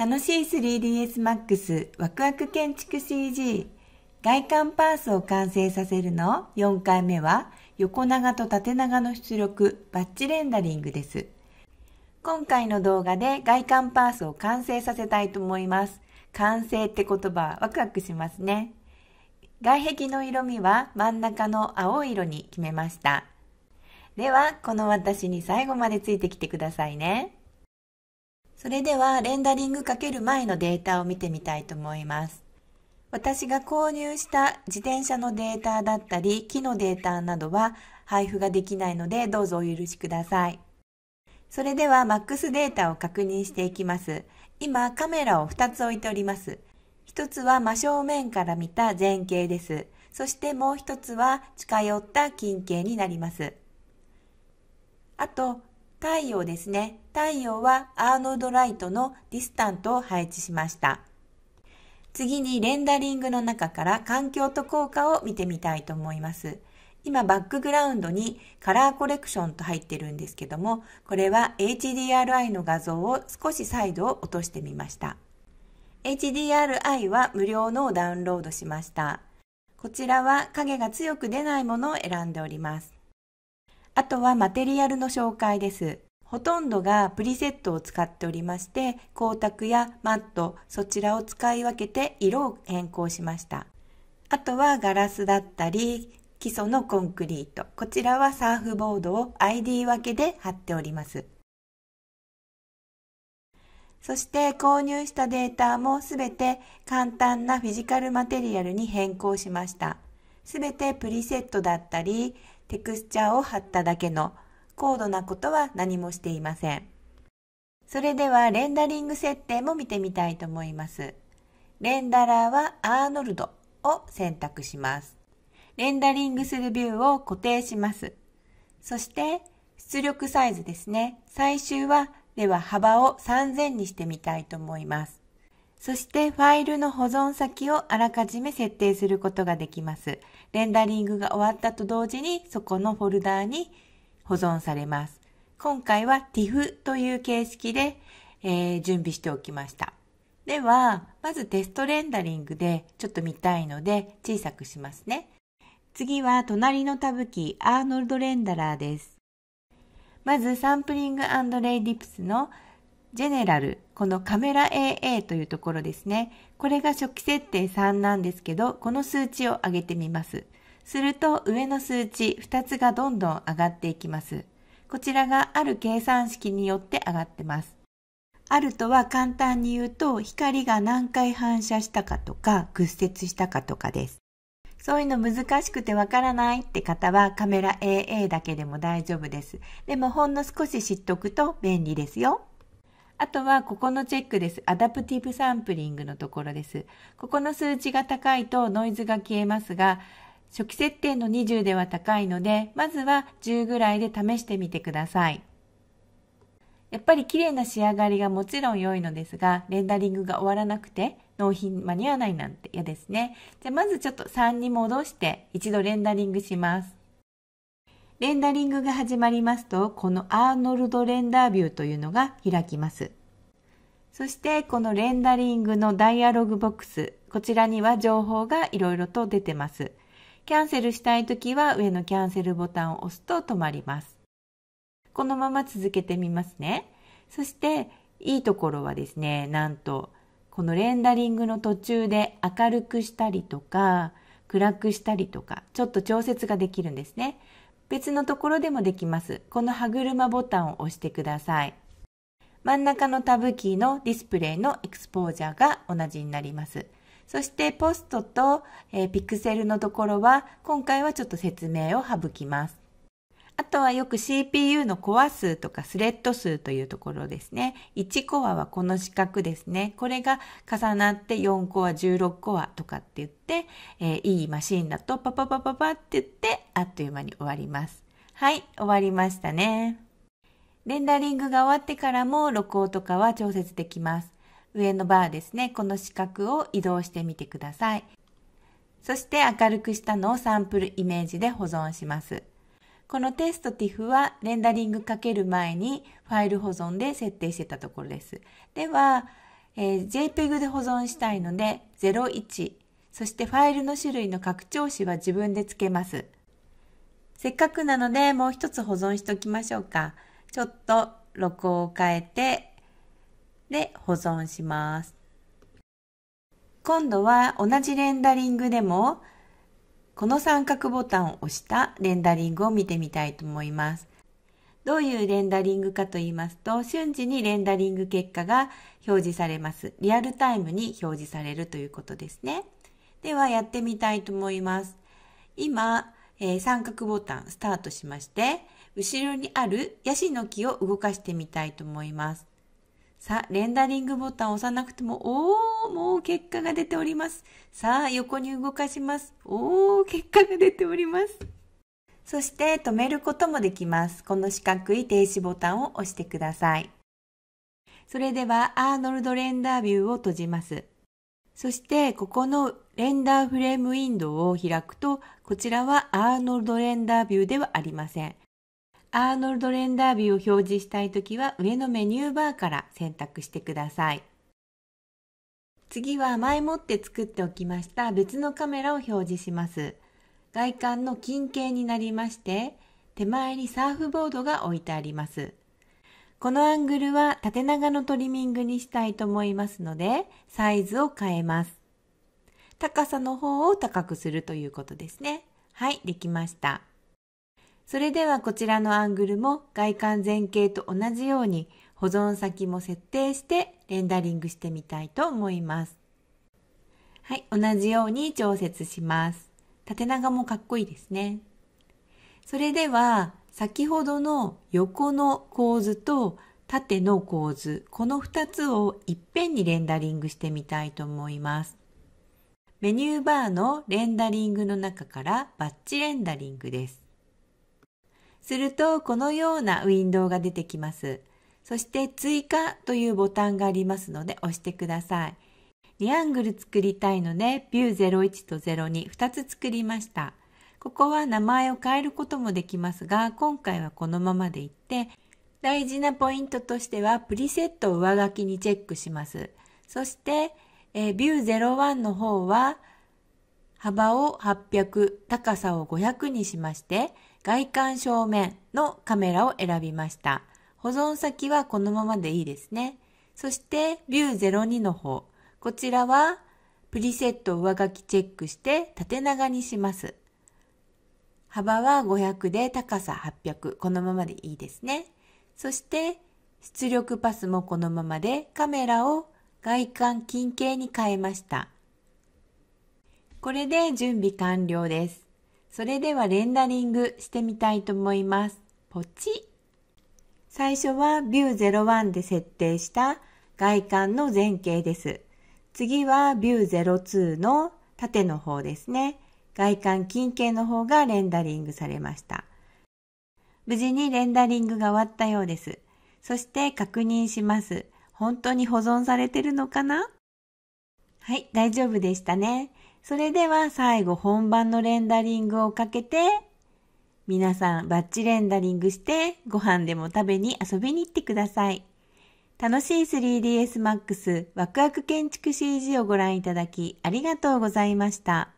楽しい 3ds Max ワクワク建築 CG 外観パースを完成させるの4回目は横長と縦長の出力バッチレンダリングです今回の動画で外観パースを完成させたいと思います完成って言葉ワクワクしますね外壁の色味は真ん中の青色に決めましたではこの私に最後までついてきてくださいねそれではレンダリングかける前のデータを見てみたいと思います。私が購入した自転車のデータだったり、木のデータなどは配布ができないのでどうぞお許しください。それでは MAX データを確認していきます。今カメラを2つ置いております。1つは真正面から見た前景です。そしてもう1つは近寄った近景になります。あと、太陽ですね。太陽はアーノドライトのディスタントを配置しました。次にレンダリングの中から環境と効果を見てみたいと思います。今バックグラウンドにカラーコレクションと入ってるんですけども、これは HDRI の画像を少しサイドを落としてみました。HDRI は無料のをダウンロードしました。こちらは影が強く出ないものを選んでおります。あとはマテリアルの紹介です。ほとんどがプリセットを使っておりまして、光沢やマット、そちらを使い分けて色を変更しました。あとはガラスだったり、基礎のコンクリート。こちらはサーフボードを ID 分けで貼っております。そして購入したデータもすべて簡単なフィジカルマテリアルに変更しました。すべてプリセットだったり、テクスチャーを貼っただけの高度なことは何もしていません。それではレンダリング設定も見てみたいと思います。レンダラーはアーノルドを選択します。レンダリングするビューを固定します。そして出力サイズですね。最終はでは幅を3000にしてみたいと思います。そしてファイルの保存先をあらかじめ設定することができます。レンダリングが終わったと同時にそこのフォルダーに保存されます。今回は TIFF という形式で、えー、準備しておきました。では、まずテストレンダリングでちょっと見たいので小さくしますね。次は隣のタブキーアーノルドレンダラーです。まずサンプリングレイディプスのジェネラル、このカメラ AA というところですね。これが初期設定3なんですけど、この数値を上げてみます。すると上の数値2つがどんどん上がっていきます。こちらがある計算式によって上がってます。あるとは簡単に言うと光が何回反射したかとか屈折したかとかです。そういうの難しくてわからないって方はカメラ AA だけでも大丈夫です。でもほんの少し知っとくと便利ですよ。あとはここのチェックです。アダプティブサンプリングのところです。ここの数値が高いとノイズが消えますが、初期設定の20では高いので、まずは10ぐらいで試してみてください。やっぱり綺麗な仕上がりがもちろん良いのですが、レンダリングが終わらなくて納品間に合わないなんて嫌ですね。じゃあまずちょっと3に戻して一度レンダリングします。レンダリングが始まりますと、このアーノルドレンダービューというのが開きます。そしてこのレンダリングのダイアログボックス、こちらには情報がいろいろと出てます。キャンセルしたいときは上のキャンセルボタンを押すと止まります。このまま続けてみますね。そしていいところはですね、なんとこのレンダリングの途中で明るくしたりとか暗くしたりとかちょっと調節ができるんですね。別のところでもできます。この歯車ボタンを押してください。真ん中のタブキーのディスプレイのエクスポージャーが同じになります。そしてポストと、えピクセルのところは今回はちょっと説明を省きます。あとはよく CPU のコア数とかスレッド数というところですね。1コアはこの四角ですね。これが重なって4コア、16コアとかって言って、えー、いいマシンだとパパパパパって言って、あっという間に終わります。はい、終わりましたね。レンダリングが終わってからも録音とかは調節できます。上のバーですね、この四角を移動してみてください。そして明るくしたのをサンプルイメージで保存します。このテスト TIFF はレンダリングかける前にファイル保存で設定してたところです。では、えー、JPEG で保存したいので01、そしてファイルの種類の拡張子は自分で付けます。せっかくなのでもう一つ保存しておきましょうか。ちょっと録音を変えてで保存します。今度は同じレンダリングでもこの三角ボタンを押したレンダリングを見てみたいと思います。どういうレンダリングかと言いますと、瞬時にレンダリング結果が表示されます。リアルタイムに表示されるということですね。ではやってみたいと思います。今、えー、三角ボタンスタートしまして、後ろにあるヤシの木を動かしてみたいと思います。さあ、レンダリングボタンを押さなくても、おー、もう結果が出ております。さあ、横に動かします。おー、結果が出ております。そして止めることもできます。この四角い停止ボタンを押してください。それでは、アーノルドレンダービューを閉じます。そして、ここのレンダーフレームウィンドウを開くと、こちらはアーノルドレンダービューではありません。アーノルドレンダービーを表示したいときは上のメニューバーから選択してください。次は前もって作っておきました別のカメラを表示します。外観の近景になりまして、手前にサーフボードが置いてあります。このアングルは縦長のトリミングにしたいと思いますので、サイズを変えます。高さの方を高くするということですね。はい、できました。それではこちらのアングルも外観前景と同じように保存先も設定してレンダリングしてみたいと思います。はい、同じように調節します。縦長もかっこいいですね。それでは先ほどの横の構図と縦の構図、この2つをいっぺんにレンダリングしてみたいと思います。メニューバーのレンダリングの中からバッチレンダリングです。すると、このようなウィンドウが出てきます。そして追加というボタンがありますので押してください。リアングル作りたいので、ビュー01と02、2つ作りました。ここは名前を変えることもできますが、今回はこのままでいって、大事なポイントとしては、プリセットを上書きにチェックします。そして、えー、ビュー01の方は、幅を800、高さを500にしまして、外観正面のカメラを選びました。保存先はこのままでいいですね。そして、ビュー02の方。こちらは、プリセット上書きチェックして縦長にします。幅は500で高さ800。このままでいいですね。そして、出力パスもこのままでカメラを外観近景に変えました。これで準備完了です。それではレンダリングしてみたいと思います。ポチ最初は View01 で設定した外観の前景です。次は View02 の縦の方ですね。外観近景の方がレンダリングされました。無事にレンダリングが終わったようです。そして確認します。本当に保存されてるのかなはい、大丈夫でしたね。それでは最後本番のレンダリングをかけて、皆さんバッチレンダリングしてご飯でも食べに遊びに行ってください。楽しい 3ds Max ワクワク建築 CG をご覧いただきありがとうございました。